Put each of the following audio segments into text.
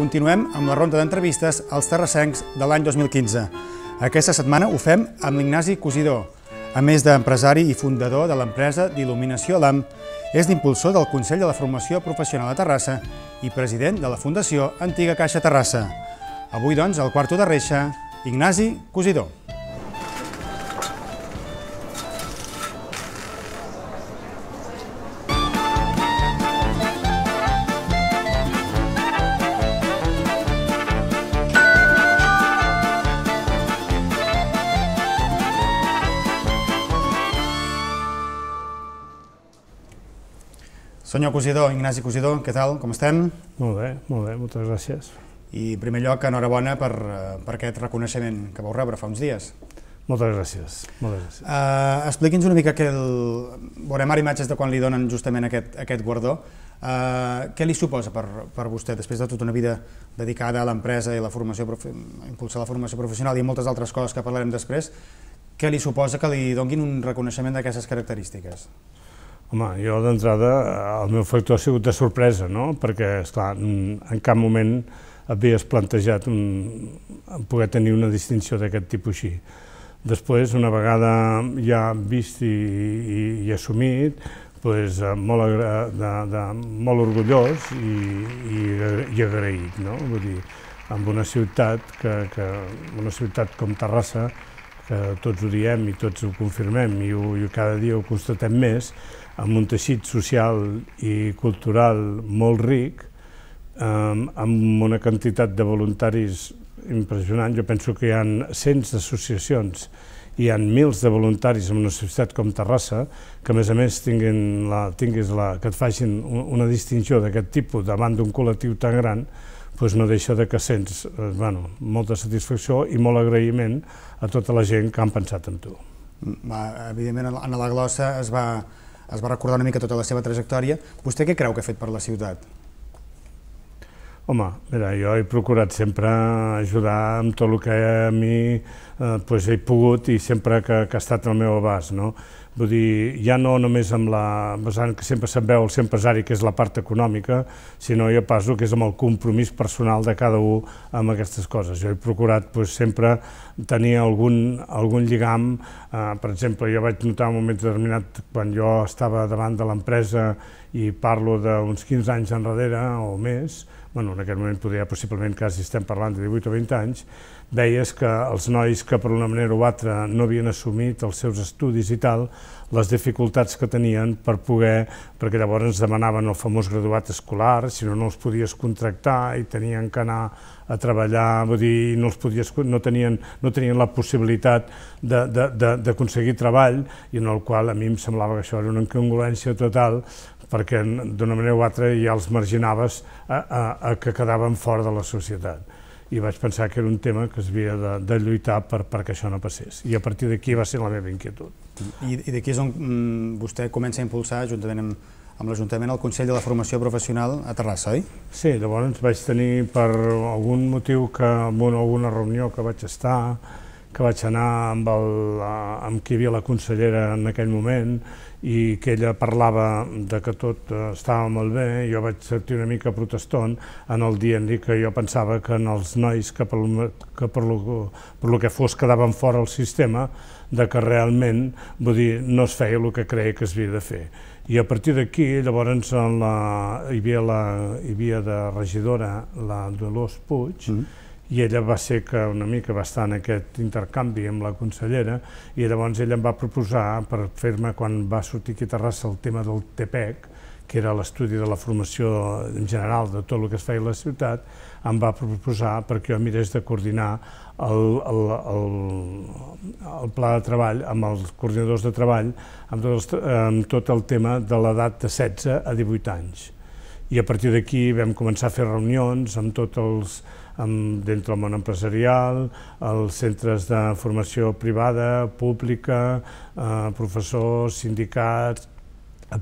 Continuem amb la ronda d'entrevistes als terrassencs de l'any 2015. Aquesta setmana ho fem amb l'Ignasi Cosidor. A més d'empresari i fundador de l'empresa d'il·luminació LAM, és l'impulsor del Consell de la Formació Professional a Terrassa i president de la Fundació Antiga Caixa Terrassa. Avui, doncs, al quarto de reixa, Ignasi Cosidor. Senyor Cosidor, Ignasi Cosidor, què tal? Com estem? Molt bé, molt bé, moltes gràcies. I en primer lloc, enhorabona per, eh, per aquest reconeixement que vau rebre fa uns dies. Moltes gràcies. Moltes gràcies. Uh, Expliqui'ns una mica que el... veurem ara imatges de quan li donen justament aquest, aquest guardó. Uh, què li suposa per, per vostè, després de tota una vida dedicada a l'empresa i la formació, a impulsar la formació professional i moltes altres coses que parlarem després, què li suposa que li donguin un reconeixement d'aquestes característiques? Home, jo d'entrada, el meu factor ha sigut de sorpresa, no? Perquè, esclar, en cap moment havies plantejat un, poder tenir una distinció d'aquest tipus així. Després, una vegada ja vist i, i, i assumit, doncs, molt, de, de, molt orgullós i, i, i agraït, no? Vull dir, amb una ciutat, que, que, una ciutat com Terrassa, que tots ho diem i tots ho confirmem i, ho, i cada dia ho constatem més, amb un teixit social i cultural molt ric, eh, amb una quantitat de voluntaris impressionant. Jo penso que hi ha cents d'associacions hi ha mils de voluntaris en una societat com Terrassa que a més a més tinguin la, tinguis la, que et facin una distinció d'aquest tipus davant d'un col·lectiu tan gran doncs no deixa de que sents eh, bueno, molta satisfacció i molt agraïment a tota la gent que han pensat en tu. Mm, va, evidentment, en la glossa es va, es va recordar una mica tota la seva trajectòria. Vostè què creu que ha fet per la ciutat? Home, mira, jo he procurat sempre ajudar amb tot el que a mi eh, pues, he pogut i sempre que, que ha estat al meu abast, no? Vull dir, ja no només amb la vessant que sempre se'n veu el ser empresari, que és la part econòmica, sinó jo passo que és amb el compromís personal de cada un amb aquestes coses. Jo he procurat pues, sempre tenir algun, algun lligam. Eh, per exemple, jo vaig notar en un moment determinat, quan jo estava davant de l'empresa i parlo d'uns 15 anys enrere o més, bueno, en aquest moment podria, possiblement quasi estem parlant de 18 o 20 anys, veies que els nois que per una manera o altra no havien assumit els seus estudis i tal, les dificultats que tenien per poder, perquè llavors ens demanaven el famós graduat escolar, si no, no els podies contractar i tenien que anar a treballar, vull dir, no, els podies, no, tenien, no tenien la possibilitat d'aconseguir treball, i en el qual a mi em semblava que això era una incongruència total, perquè d'una manera o altra ja els marginaves a, a, a que quedaven fora de la societat. I vaig pensar que era un tema que s'havia de, de lluitar per, perquè això no passés. I a partir d'aquí va ser la meva inquietud. I, i d'aquí és on mm, vostè comença a impulsar, juntament amb, amb l'Ajuntament el Consell de la Formació Professional a Terrassa, oi? Sí, llavors vaig tenir per algun motiu que en alguna reunió que vaig estar que vaig anar amb, el, amb qui havia la consellera en aquell moment i que ella parlava de que tot eh, estava molt bé, jo vaig sentir una mica protestant en el dia en dir que jo pensava que en els nois que per, que per, lo, per lo que fos quedaven fora el sistema, de que realment vull dir, no es feia el que creia que es havia de fer. I a partir d'aquí, llavors, en la, hi, havia la, hi havia de regidora la Dolors Puig, mm -hmm i ella va ser que una mica va estar en aquest intercanvi amb la consellera i llavors ella em va proposar per fer-me quan va sortir aquí a Terrassa el tema del TPEC, que era l'estudi de la formació en general de tot el que es feia a la ciutat, em va proposar perquè jo mirés de coordinar el, el, el, el pla de treball amb els coordinadors de treball amb tot, els, amb tot el tema de l'edat de 16 a 18 anys. I a partir d'aquí vam començar a fer reunions amb tots els, amb, del el món empresarial, els centres de formació privada, pública, eh, professors, sindicats,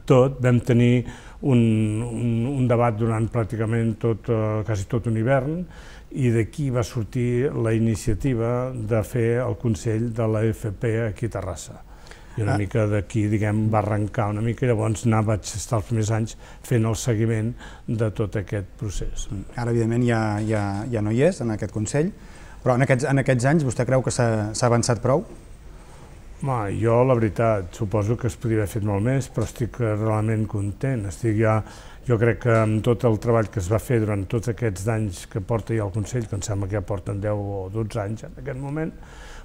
tot, vam tenir un, un, un debat durant pràcticament tot, eh, quasi tot un hivern i d'aquí va sortir la iniciativa de fer el Consell de l'AFP aquí a Terrassa i una ah. mica d'aquí, diguem, va arrencar una mica, i llavors anava, vaig estar els primers anys fent el seguiment de tot aquest procés. Ara, evidentment, ja, ja, ja no hi és, en aquest Consell, però en aquests, en aquests anys vostè creu que s'ha avançat prou? Ma, jo, la veritat, suposo que es podria haver fet molt més, però estic realment content. Estic ja, jo crec que amb tot el treball que es va fer durant tots aquests anys que porta ja el Consell, que em sembla que ja porten 10 o 12 anys en aquest moment,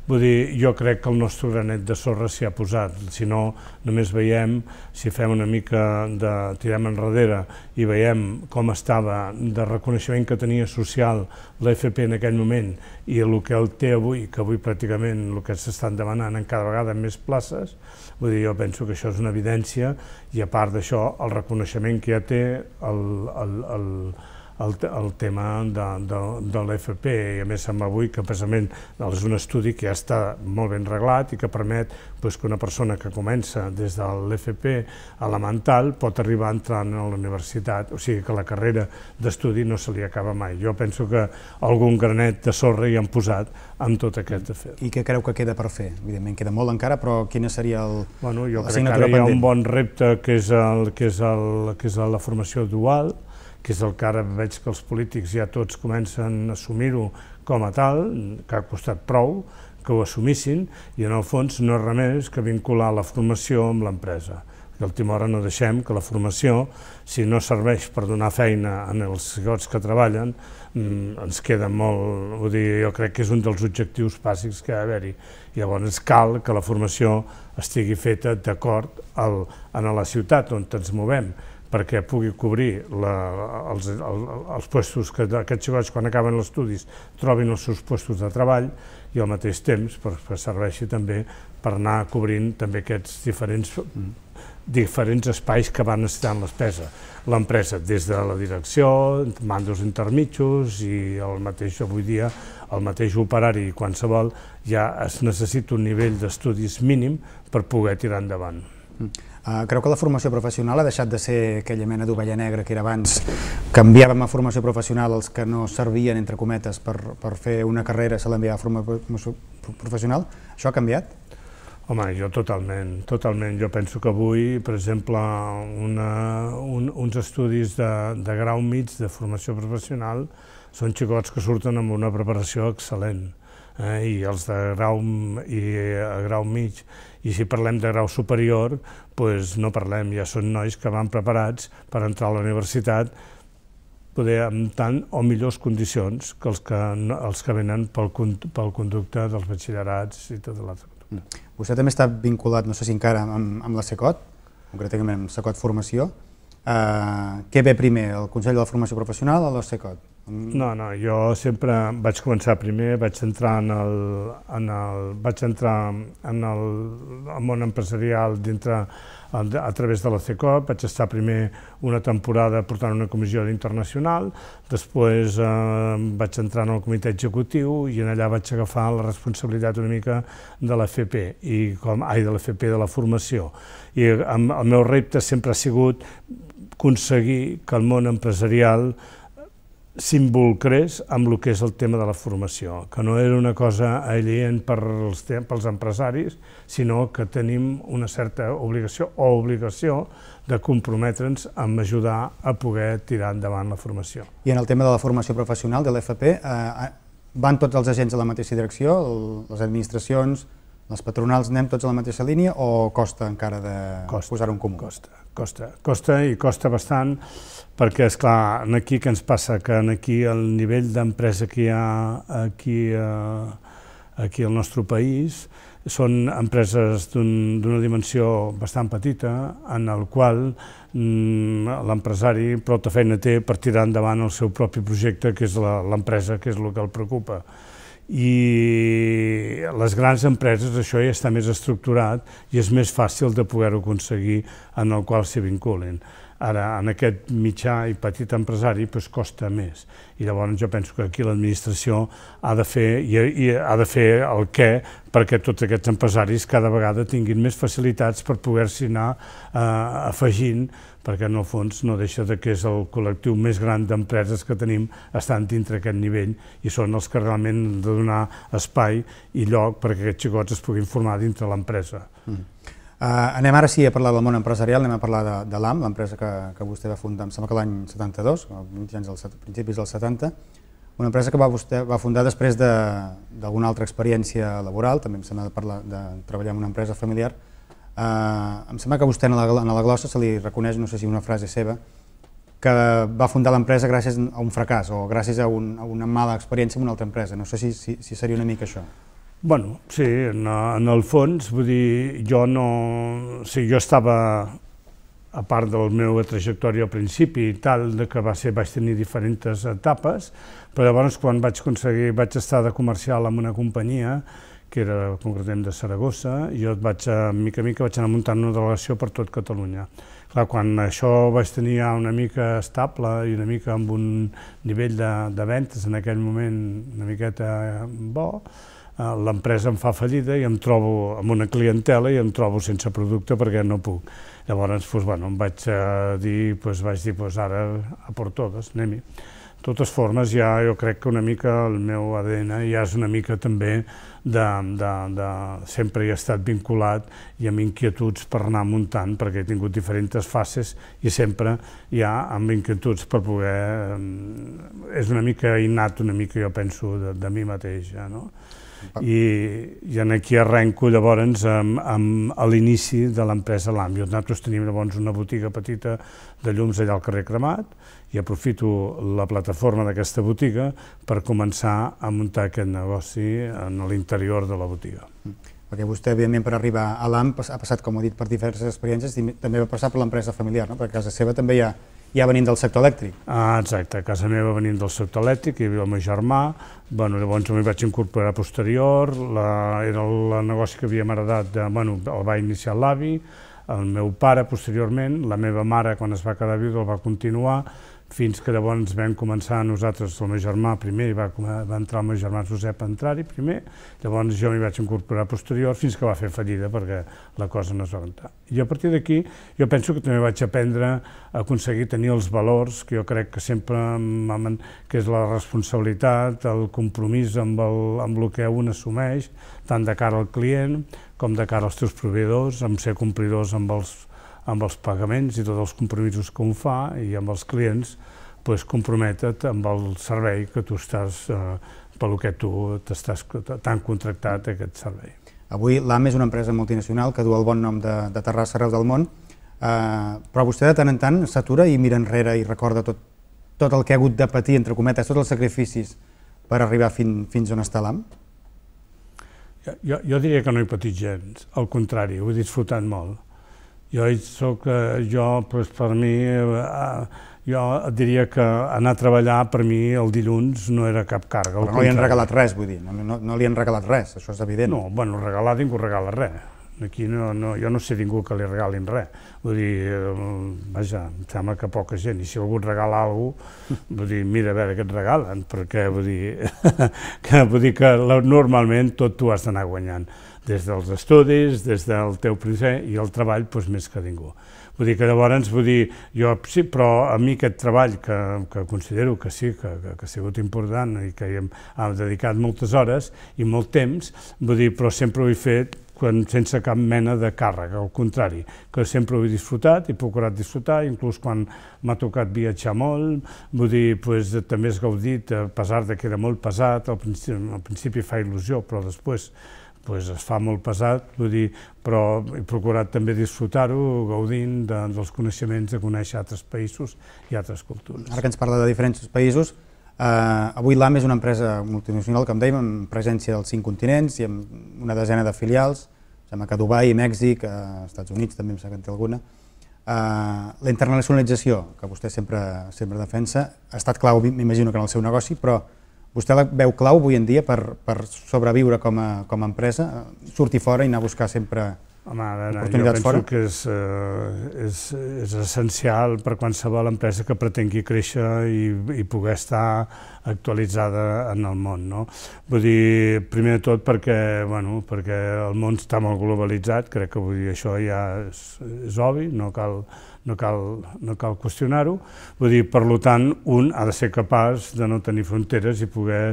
Vull dir, jo crec que el nostre granet de sorra s'hi ha posat, si no només veiem, si fem una mica de... tirem enrere i veiem com estava de reconeixement que tenia social l'FP en aquell moment i el que el té avui, que avui pràcticament el que s'estan demanant en cada vegada més places, vull dir, jo penso que això és una evidència i a part d'això el reconeixement que ja té el, el, el el, el tema de, de, de l'FP i a més sembla avui que precisament és un estudi que ja està molt ben reglat i que permet doncs, que una persona que comença des de l'FP elemental pot arribar a entrar a la universitat, o sigui que la carrera d'estudi no se li acaba mai. Jo penso que algun granet de sorra hi han posat amb tot aquest afer. I què creu que queda per fer? Evidentment queda molt encara, però quina seria el, bueno, jo crec que ara hi ha un bon repte que és, el, que és, el, que és la formació dual, que és el que ara veig que els polítics ja tots comencen a assumir-ho com a tal, que ha costat prou que ho assumissin, i en el fons no és res més que vincular la formació amb l'empresa. I última hora no deixem que la formació, si no serveix per donar feina en els gots que treballen, mm, ens queda molt, vull dir, jo crec que és un dels objectius bàsics que ha d'haver-hi. Llavors cal que la formació estigui feta d'acord en la ciutat on ens movem, perquè pugui cobrir la, els, el, els puestos que aquests xicots, quan acaben els estudis, trobin els seus puestos de treball i al mateix temps per, per serveixi també per anar cobrint també aquests diferents, diferents espais que van necessitant l'espesa. L'empresa, des de la direcció, mandos intermitjos i el mateix avui dia, el mateix operari i qualsevol, ja es necessita un nivell d'estudis mínim per poder tirar endavant. Mm. Eh, creu que la formació professional ha deixat de ser aquella mena d'ovella negra que era abans, que enviàvem a formació professional els que no servien, entre cometes, per, per fer una carrera, se l'enviava a formació professional? Això ha canviat? Home, jo totalment, totalment. Jo penso que avui, per exemple, una, un, uns estudis de, de grau mig de formació professional són xicots que surten amb una preparació excel·lent eh, i els de grau, i, a eh, grau mig, i si parlem de grau superior, doncs no parlem, ja són nois que van preparats per entrar a la universitat poder amb tant o millors condicions que els que, els que venen pel, pel conducte dels batxillerats i tot l'altre. Mm. Vostè també està vinculat, no sé si encara, amb, amb la SECOT, concretament amb SECOT Formació. Uh, què ve primer, el Consell de la Formació Professional o la SECOT? Mm. No, no, jo sempre vaig començar primer, vaig entrar en el, en el, vaig entrar en el, el món empresarial dintre a través de la CECOP, vaig estar primer una temporada portant una comissió internacional, després eh, vaig entrar en el comitè executiu i en allà vaig agafar la responsabilitat una mica de la FP, i com, ai, de la FP de la formació. I el meu repte sempre ha sigut aconseguir que el món empresarial s'involcrés amb el que és el tema de la formació, que no era una cosa alien pels, pels empresaris, sinó que tenim una certa obligació o obligació de comprometre'ns amb ajudar a poder tirar endavant la formació. I en el tema de la formació professional de l'FP, eh, eh, van tots els agents a la mateixa direcció, les administracions, les patronals, anem tots a la mateixa línia o costa encara de posar-ho en comú? Costa. Costa, costa i costa bastant perquè, és clar, aquí què ens passa? Que aquí el nivell d'empresa que hi ha aquí, eh, aquí al nostre país són empreses d'una un, dimensió bastant petita en el qual mm, l'empresari prou feina té per tirar endavant el seu propi projecte, que és l'empresa, que és el que el preocupa i les grans empreses això ja està més estructurat i és més fàcil de poder-ho aconseguir en el qual s'hi vinculin. Ara, en aquest mitjà i petit empresari doncs costa més. I llavors jo penso que aquí l'administració ha de fer i, i ha de fer el què perquè tots aquests empresaris cada vegada tinguin més facilitats per poder-s'hi anar eh, afegint, perquè en el fons no deixa de que és el col·lectiu més gran d'empreses que tenim estan dintre aquest nivell i són els que realment han de donar espai i lloc perquè aquests xicots es puguin formar dintre l'empresa. Mm. Uh, anem ara sí a parlar del món empresarial, anem a parlar de, de l'AM, l'empresa que, que vostè va fundar, em sembla que l'any 72, o mitjans dels, principis dels 70, una empresa que va, vostè, va fundar després d'alguna de, altra experiència laboral, també em sembla de, parlar, de treballar en una empresa familiar. Uh, em sembla que vostè en la, en la glossa se li reconeix, no sé si una frase seva, que va fundar l'empresa gràcies a un fracàs o gràcies a, un, a una mala experiència en una altra empresa. No sé si, si, si seria una mica això. Bueno, sí, en, en el fons, vull dir, jo no... O sigui, jo estava, a part de la meva trajectòria al principi i tal, de que va ser, vaig tenir diferents etapes, però llavors quan vaig aconseguir, vaig estar de comercial amb una companyia, que era concretament de Saragossa, i jo vaig, a mica a mica vaig anar muntant una delegació per tot Catalunya. Clar, quan això vaig tenir ja una mica estable i una mica amb un nivell de, de ventes en aquell moment una miqueta bo, Eh, l'empresa em fa fallida i em trobo amb una clientela i em trobo sense producte perquè no puc. Llavors, doncs, bueno, em vaig eh, dir, doncs, vaig dir, doncs, ara a por totes, anem-hi. De totes formes, ja jo crec que una mica el meu ADN ja és una mica també de, de, de... sempre hi he estat vinculat i amb inquietuds per anar muntant, perquè he tingut diferents fases i sempre hi ha amb inquietuds per poder... Mm, és una mica innat, una mica, jo penso, de, de mi mateix, ja, no? I, i en aquí arrenco llavors amb, amb a l'inici de l'empresa LAMP. Nosaltres tenim llavors una botiga petita de llums allà al carrer Cremat i aprofito la plataforma d'aquesta botiga per començar a muntar aquest negoci en l'interior de la botiga. Mm. Perquè vostè, evidentment, per arribar a l'AMP ha passat, com ho he dit, per diverses experiències i també va passar per l'empresa familiar, no? perquè a casa seva també hi ha ja venim del sector elèctric. Ah, exacte, a casa meva venim del sector elèctric, hi havia el meu germà, bueno, llavors m'hi vaig incorporar posterior, la, era el negoci que havíem heredat, de, bueno, el va iniciar l'avi, el meu pare posteriorment, la meva mare quan es va quedar viuda el va continuar, fins que llavors vam començar nosaltres, el meu germà primer, va, va entrar el meu germà Josep a entrar-hi primer, llavors jo m'hi vaig incorporar posterior fins que va fer fallida perquè la cosa no es va aguantar. I a partir d'aquí jo penso que també vaig aprendre a aconseguir tenir els valors que jo crec que sempre m'han... que és la responsabilitat, el compromís amb el, amb el que un assumeix, tant de cara al client com de cara als teus proveïdors, amb ser complidors amb els amb els pagaments i tots els compromisos que un fa i amb els clients, doncs compromete't amb el servei que tu estàs, eh, pel que tu t'estàs tan contractat aquest servei. Avui l'AM és una empresa multinacional que du el bon nom de, de Terrassa arreu del món, eh, però vostè de tant en tant s'atura i mira enrere i recorda tot, tot el que ha hagut de patir, entre cometes, tots els sacrificis per arribar fin, fins on està l'AM? Jo, jo diria que no he patit gens, al contrari, ho he disfrutat molt jo hi soc, eh, jo, doncs per mi, eh, eh, jo et diria que anar a treballar per mi el dilluns no era cap carga. Però no li han regalat res, vull dir, no, no, no li han regalat res, això és evident. No, bueno, regalar ningú regala res. Aquí no, no, jo no sé ningú que li regalin res. Vull dir, vaja, em sembla que poca gent. I si algú et regala alguna cosa, vull dir, mira a veure què et regalen, perquè vull dir que, vull dir que normalment tot tu has d'anar guanyant des dels estudis, des del teu projecte i el treball doncs, més que ningú. Vull dir que llavors, vull dir, jo sí, però a mi aquest treball que, que considero que sí, que, que, que ha sigut important i que hi hem, hem dedicat moltes hores i molt temps, vull dir, però sempre ho he fet quan, sense cap mena de càrrega, al contrari, que sempre ho he disfrutat, i procurat disfrutar, inclús quan m'ha tocat viatjar molt, vull dir, pues, també has gaudit, a pesar de que era molt pesat, al principi, al principi fa il·lusió, però després pues es fa molt pesat, vull dir, però he procurat també disfrutar-ho, gaudint de, dels coneixements de conèixer altres països i altres cultures. Ara que ens parla de diferents països, eh, avui l'AM e és una empresa multinacional, com dèiem, amb presència dels cinc continents i amb una desena de filials, sembla que a Dubai, Mèxic, eh, Estats Units també em sap que en té alguna. Eh, la internacionalització, que vostè sempre, sempre defensa, ha estat clau, m'imagino que en el seu negoci, però Vostè la veu clau avui en dia per, per sobreviure com a, com a empresa, sortir fora i anar a buscar sempre Home, a veure, jo penso fora. que és, eh, és, és essencial per qualsevol empresa que pretengui créixer i, i poder estar actualitzada en el món. No? Vull dir, primer de tot perquè, bueno, perquè el món està molt globalitzat, crec que vull dir, això ja és, és obvi, no cal no cal, no cal qüestionar-ho. Vull dir, per tant, un ha de ser capaç de no tenir fronteres i poder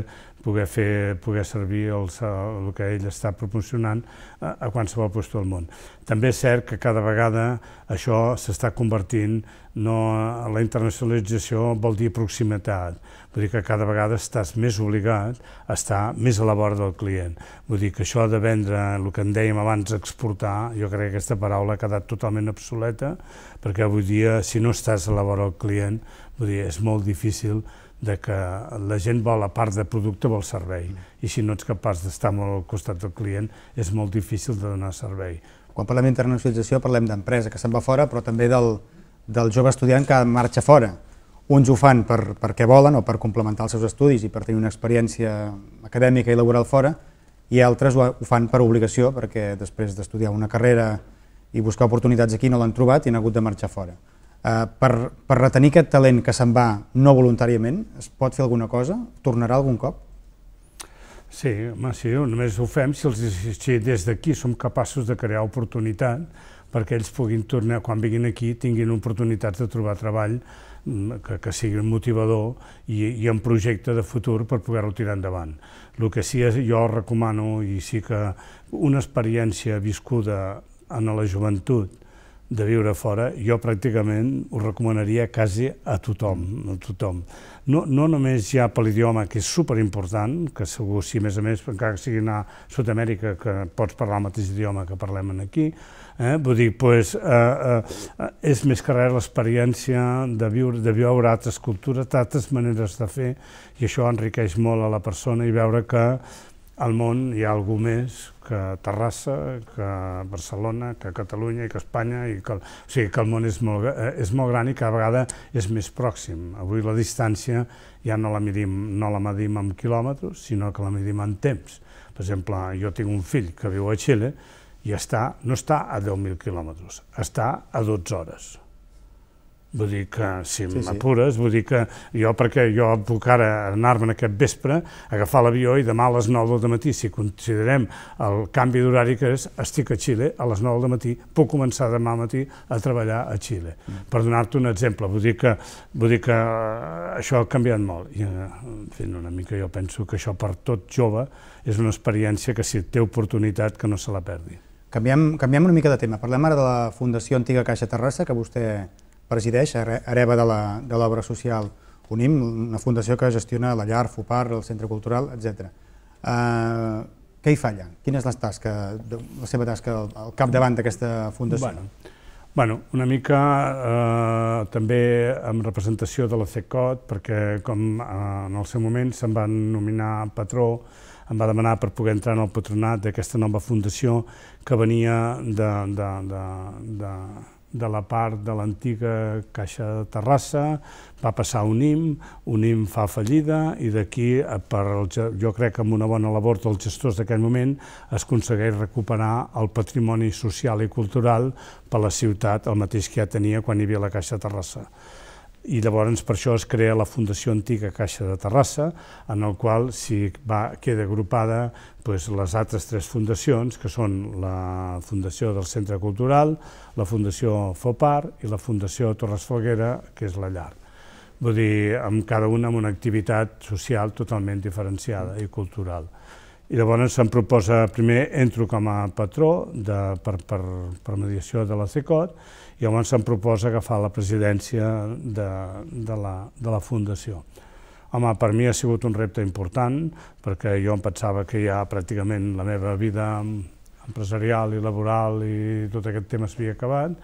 poder, fer, poder servir el, eh, el que ell està proporcionant a, a qualsevol lloc del món. També és cert que cada vegada això s'està convertint, no, la internacionalització vol dir proximitat, vull dir que cada vegada estàs més obligat a estar més a la vora del client. Vull dir que això de vendre el que en dèiem abans, exportar, jo crec que aquesta paraula ha quedat totalment obsoleta, perquè avui dia, si no estàs a la vora del client, vull dir, és molt difícil de que la gent vol, a part de producte, vol servei. I si no ets capaç d'estar molt al costat del client, és molt difícil de donar servei. Quan parlem d'internacionalització parlem d'empresa que se'n va fora, però també del, del jove estudiant que marxa fora. Uns ho fan per, perquè volen o per complementar els seus estudis i per tenir una experiència acadèmica i laboral fora, i altres ho, ho fan per obligació, perquè després d'estudiar una carrera i buscar oportunitats aquí no l'han trobat i han hagut de marxar fora. Eh, per, per retenir aquest talent que se'n va no voluntàriament, es pot fer alguna cosa? Tornarà algun cop? Sí, home, sí, només ho fem si, els, si des d'aquí som capaços de crear oportunitat perquè ells puguin tornar, quan vinguin aquí, tinguin oportunitats de trobar treball mm, que, que sigui motivador i, i un projecte de futur per poder-ho tirar endavant. El que sí és, jo recomano, i sí que una experiència viscuda en la joventut de viure fora, jo pràcticament ho recomanaria quasi a tothom. A tothom. No, no només ja per l'idioma, que és superimportant, que segur, si més a més, encara que sigui anar a Sud-amèrica, que pots parlar el mateix idioma que parlem aquí, eh? vull dir, pues, eh, eh, és més que res l'experiència de viure, de viure altres cultures, altres maneres de fer, i això enriqueix molt a la persona i veure que al món hi ha algú més que Terrassa, que Barcelona, que Catalunya i que Espanya, i que, o sigui que el món és molt, eh, és molt gran i cada vegada és més pròxim. Avui la distància ja no la medim, no la medim en quilòmetres, sinó que la medim en temps. Per exemple, jo tinc un fill que viu a Xile i està, no està a 10.000 quilòmetres, està a 12 hores. Vull dir que, si sí, m'apures, sí. vull dir que jo, perquè jo puc ara anar-me'n aquest vespre, agafar l'avió i demà a les 9 del matí, si considerem el canvi d'horari que és, estic a Xile, a les 9 del matí, puc començar demà al matí a treballar a Xile. Mm. Per donar-te un exemple, vull dir, que, vull dir que eh, això ha canviat molt. I, eh, en fi, una mica jo penso que això per tot jove és una experiència que si té oportunitat que no se la perdi. Canviem, canviem una mica de tema. Parlem ara de la Fundació Antiga Caixa Terrassa, que vostè presideix, hereva de l'obra social. Unim, una fundació que gestiona la llar, FUPAR, el centre cultural, etc. Eh, què hi allà? Quina és la, la seva tasca al, capdavant d'aquesta fundació? Bueno, bueno, una mica eh, també amb representació de la CECOT, perquè com eh, en el seu moment se'n van nominar patró, em va demanar per poder entrar en el patronat d'aquesta nova fundació que venia de, de, de, de, de la part de l'antiga Caixa de Terrassa, va passar un IM, un IM fa fallida i d'aquí, eh, jo crec que amb una bona labor dels gestors d'aquest moment, es aconsegueix recuperar el patrimoni social i cultural per la ciutat, el mateix que ja tenia quan hi havia la Caixa de Terrassa i llavors per això es crea la Fundació Antiga Caixa de Terrassa, en el qual s'hi queda agrupada doncs, les altres tres fundacions, que són la Fundació del Centre Cultural, la Fundació FOPAR i la Fundació Torres Foguera, que és la llar. Vull dir, amb cada una amb una activitat social totalment diferenciada i cultural. I llavors se'm proposa, primer entro com a patró de, per, per, per mediació de la CECOT i llavors se'm proposa agafar la presidència de, de, la, de la Fundació. Home, per mi ha sigut un repte important, perquè jo em pensava que ja pràcticament la meva vida empresarial i laboral i tot aquest tema s'havia acabat,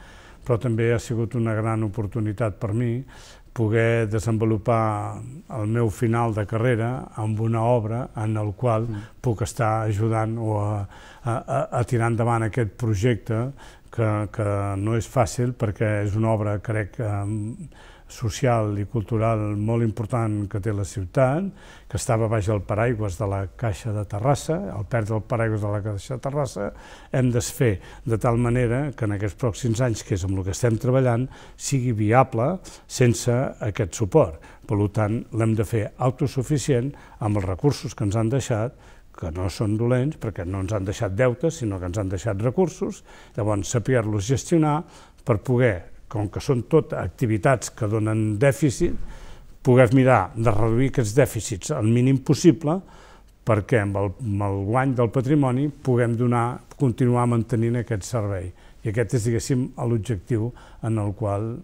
però també ha sigut una gran oportunitat per mi poder desenvolupar el meu final de carrera amb una obra en el qual mm. puc estar ajudant o a, a, a tirar endavant aquest projecte que, que no és fàcil perquè és una obra, crec, social i cultural molt important que té la ciutat, que estava baix el paraigües de la Caixa de Terrassa, al perdre el paraigües de la Caixa de Terrassa, hem de fer de tal manera que en aquests pròxims anys, que és amb el que estem treballant, sigui viable sense aquest suport. Per tant, l'hem de fer autosuficient amb els recursos que ens han deixat que no són dolents perquè no ens han deixat deutes, sinó que ens han deixat recursos, llavors saber-los gestionar per poder, com que són tot activitats que donen dèficit, poder mirar de reduir aquests dèficits al mínim possible perquè amb el, amb el guany del patrimoni puguem donar, continuar mantenint aquest servei. I aquest és, diguéssim, l'objectiu en el qual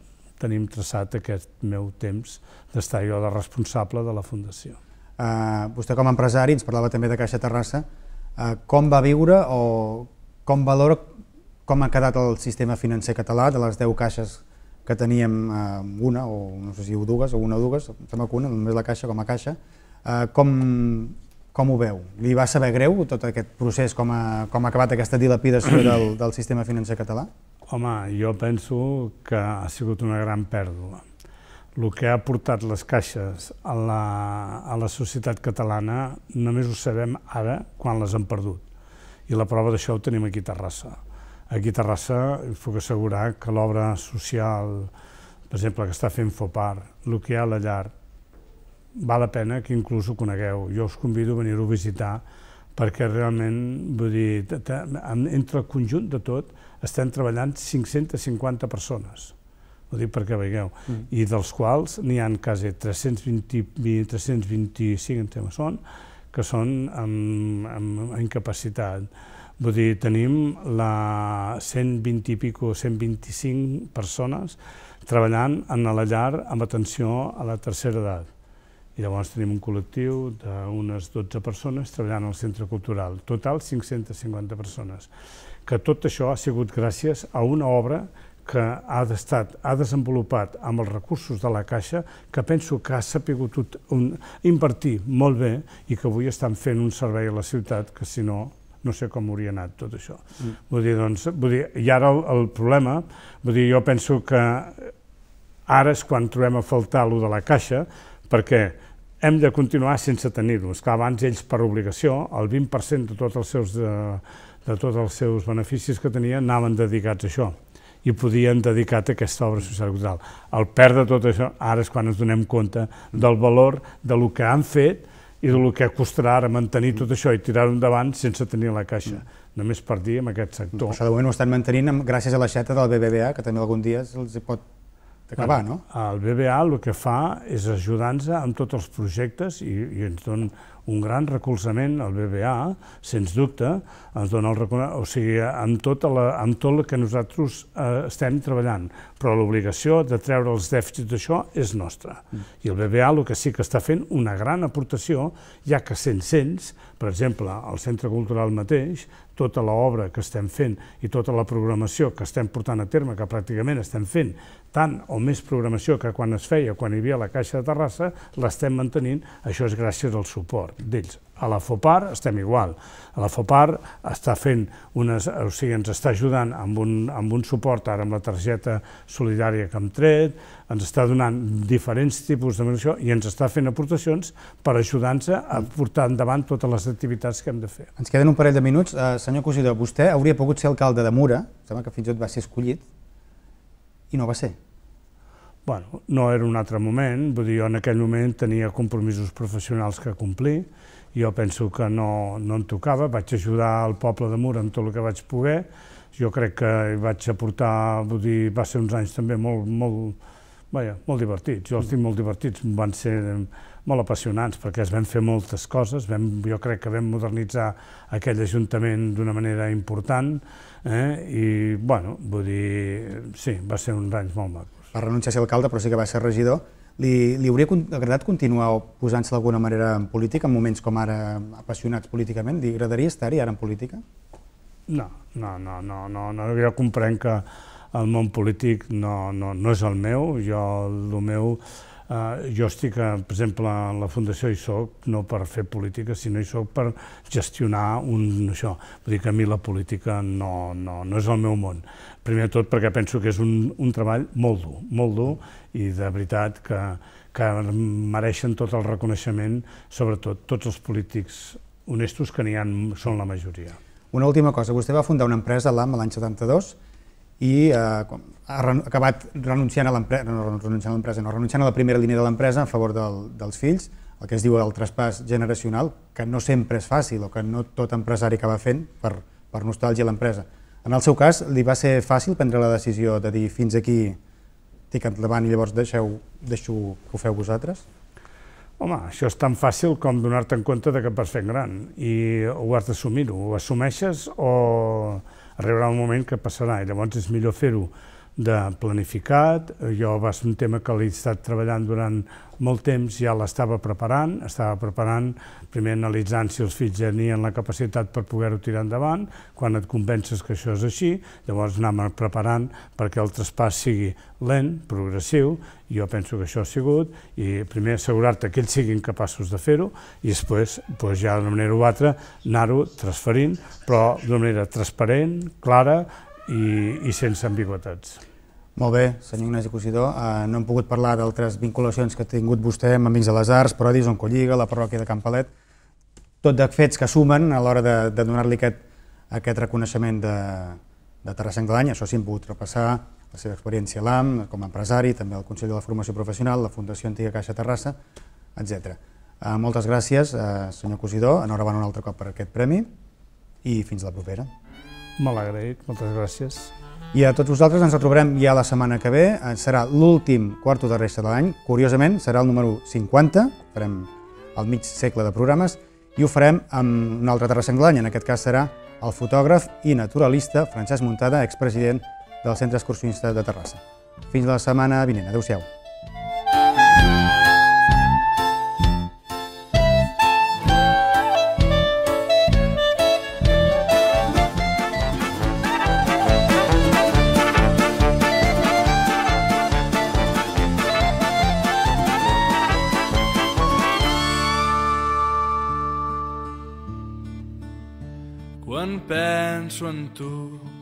tenim traçat aquest meu temps d'estar jo de responsable de la Fundació. Eh, vostè com a empresari, ens parlava també de Caixa Terrassa, eh, com va viure o com valora com ha quedat el sistema financer català de les 10 caixes que teníem eh, una o no sé si o dues o una o dues, em sembla que una, només la caixa com a caixa, eh, com, com ho veu? Li va saber greu tot aquest procés, com ha, com ha acabat aquesta dilapidació del, del sistema financer català? Home, jo penso que ha sigut una gran pèrdua el que ha portat les caixes a la, a la societat catalana només ho sabem ara quan les han perdut. I la prova d'això ho tenim aquí a Terrassa. Aquí a Terrassa puc assegurar que l'obra social, per exemple, que està fent Fopar, el que hi ha a la llar, val la pena que inclús ho conegueu. Jo us convido a venir-ho a visitar perquè realment, vull dir, entre el conjunt de tot, estem treballant 550 persones ho dic perquè veieu, mm. i dels quals n'hi han quasi 320, 325, en tema són, que són amb, amb incapacitat. Vull dir, tenim la 120 i pico, 125 persones treballant en la llar amb atenció a la tercera edat. I llavors tenim un col·lectiu d'unes 12 persones treballant al centre cultural. Total, 550 persones. Que tot això ha sigut gràcies a una obra que ha d'estat, ha desenvolupat amb els recursos de la Caixa, que penso que ha sapigut un, invertir molt bé i que avui estan fent un servei a la ciutat que si no no sé com hauria anat tot això. Mm. Vull dir, doncs, vull dir, i ara el, el problema, vull dir, jo penso que ara és quan trobem a faltar allò de la caixa, perquè hem de continuar sense tenir-los. Clar, abans ells, per obligació, el 20% de tots els seus, de, de tots els seus beneficis que tenien anaven dedicats a això i podien dedicar a aquesta obra social cultural. Al perdre tot això, ara és quan ens donem compte del valor de lo que han fet i del que costarà ara mantenir mm. tot això i tirar-ho endavant sense tenir la caixa. Mm. Només per dir en aquest sector. Doncs això de moment ho estan mantenint gràcies a la xeta del BBVA, que també algun dia els pot acabar, no? El BBA el que fa és ajudar-nos amb tots els projectes i, i ens donen un gran recolzament al BBA, sens dubte, ens dona el reconeixement, o sigui, amb, tota la, amb tot el que nosaltres eh, estem treballant, però l'obligació de treure els dèficits d'això és nostra. Mm. I el BBA el que sí que està fent una gran aportació, ja que sense ells, per exemple, el Centre Cultural mateix, tota l'obra que estem fent i tota la programació que estem portant a terme, que pràcticament estem fent tant o més programació que quan es feia, quan hi havia la Caixa de Terrassa, l'estem mantenint, això és gràcies al suport d'ells. A la FOPAR estem igual. A la FOPAR està fent unes, o sigui, ens està ajudant amb un, amb un suport ara amb la targeta solidària que hem tret, ens està donant diferents tipus de menció i ens està fent aportacions per ajudar-nos a portar endavant totes les activitats que hem de fer. Ens queden un parell de minuts. Uh, senyor Cosidor, vostè hauria pogut ser alcalde de Mura, sembla que fins i tot va ser escollit, i no va ser. Bueno, no era un altre moment, vull dir, jo en aquell moment tenia compromisos professionals que complir, jo penso que no, no em tocava, vaig ajudar al poble de Mura amb tot el que vaig poder, jo crec que vaig aportar, vull dir, va ser uns anys també molt, molt, vaja, molt divertits, jo els tinc molt divertits, van ser molt apassionants, perquè es van fer moltes coses, vam, jo crec que vam modernitzar aquell ajuntament d'una manera important, eh? i, bueno, vull dir, sí, va ser uns anys molt macos. Va renunciar a ser alcalde, però sí que va ser regidor. Li, li hauria agradat continuar posant-se d'alguna manera en política, en moments com ara apassionats políticament? Li agradaria estar-hi ara en política? No, no, no, no, no, no. jo comprenc que el món polític no, no, no és el meu, jo el meu Eh, jo estic, eh, per exemple, a la Fundació i soc no per fer política, sinó hi soc per gestionar un, això. Vull dir que a mi la política no, no, no és el meu món. Primer tot perquè penso que és un, un treball molt dur, molt dur i de veritat que, que mereixen tot el reconeixement, sobretot tots els polítics honestos que n'hi ha, són la majoria. Una última cosa, vostè va fundar una empresa, l'AM, l'any 72, i eh, ha acabat renunciant a l'empresa, no, renunciant a l'empresa, no, renunciant a la primera línia de l'empresa en favor del, dels fills, el que es diu el traspàs generacional, que no sempre és fàcil o que no tot empresari acaba fent per, per nostàlgia a l'empresa. En el seu cas, li va ser fàcil prendre la decisió de dir fins aquí estic endavant i llavors deixeu, deixo que ho feu vosaltres? Home, això és tan fàcil com donar-te en compte de que et vas fent gran i ho has d'assumir-ho. Ho assumeixes o arribarà un moment que passarà i llavors és millor fer-ho de planificat, jo va ser un tema que l'he estat treballant durant molt temps, ja l'estava preparant, estava preparant, primer analitzant si els fills tenien la capacitat per poder-ho tirar endavant, quan et convences que això és així, llavors anem preparant perquè el traspàs sigui lent, progressiu, i jo penso que això ha sigut, i primer assegurar-te que ells siguin capaços de fer-ho, i després, doncs ja d'una manera o altra, anar-ho transferint, però d'una manera transparent, clara, i, i sense ambigüetats. Molt bé, senyor Ignasi Cosidó, eh, no hem pogut parlar d'altres vinculacions que ha tingut vostè amb Amics de les Arts, Parodis, On Colliga, la parròquia de Campalet, tot de fets que sumen a l'hora de, de donar-li aquest, aquest reconeixement de, de Terrassenc de l'any, això sí, hem pogut repassar la seva experiència a l'AM, com a empresari, també al Consell de la Formació Professional, la Fundació Antiga Caixa Terrassa, etc. Eh, moltes gràcies, eh, senyor Cosidó, enhorabona un altre cop per aquest premi i fins la propera. Molt agraït, moltes gràcies. I a tots vosaltres ens retrobarem ja la setmana que ve. Eh, serà l'últim quarto de resta de l'any. Curiosament, serà el número 50. Farem el mig segle de programes i ho farem amb un altre terra senglant. En aquest cas serà el fotògraf i naturalista Francesc Muntada, expresident del Centre Excursionista de Terrassa. Fins la setmana vinent. Adéu-siau. To.